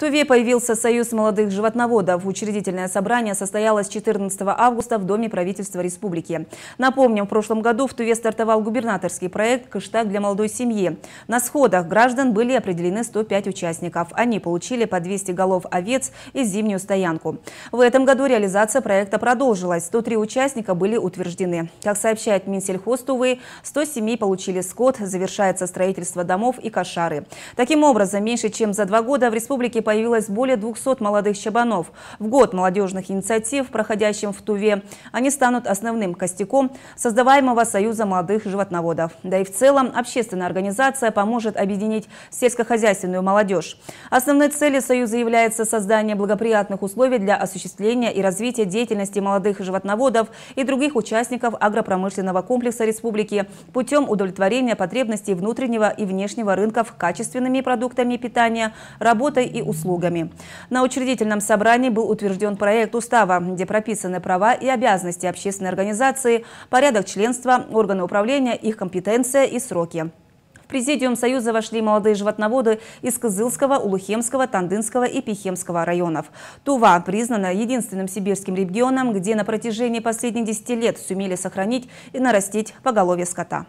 Туве появился Союз молодых животноводов. Учредительное собрание состоялось 14 августа в Доме правительства республики. Напомним, в прошлом году в Туве стартовал губернаторский проект «Кыштак для молодой семьи». На сходах граждан были определены 105 участников. Они получили по 200 голов овец и зимнюю стоянку. В этом году реализация проекта продолжилась. 103 участника были утверждены. Как сообщает Минсельхоз Тувы, 100 семей получили скот, завершается строительство домов и кошары. Таким образом, меньше чем за два года в республике появилось более 200 молодых чабанов. В год молодежных инициатив, проходящих в Туве, они станут основным костяком создаваемого Союза молодых животноводов. Да и в целом общественная организация поможет объединить сельскохозяйственную молодежь. Основной целью Союза является создание благоприятных условий для осуществления и развития деятельности молодых животноводов и других участников агропромышленного комплекса республики путем удовлетворения потребностей внутреннего и внешнего рынков качественными продуктами питания, работой и условиями услугами. На учредительном собрании был утвержден проект устава, где прописаны права и обязанности общественной организации, порядок членства, органы управления, их компетенция и сроки. В президиум Союза вошли молодые животноводы из Кызылского, Улухемского, Тандынского и Пихемского районов. Тува признана единственным сибирским регионом, где на протяжении последних 10 лет сумели сохранить и нарастить поголовье скота.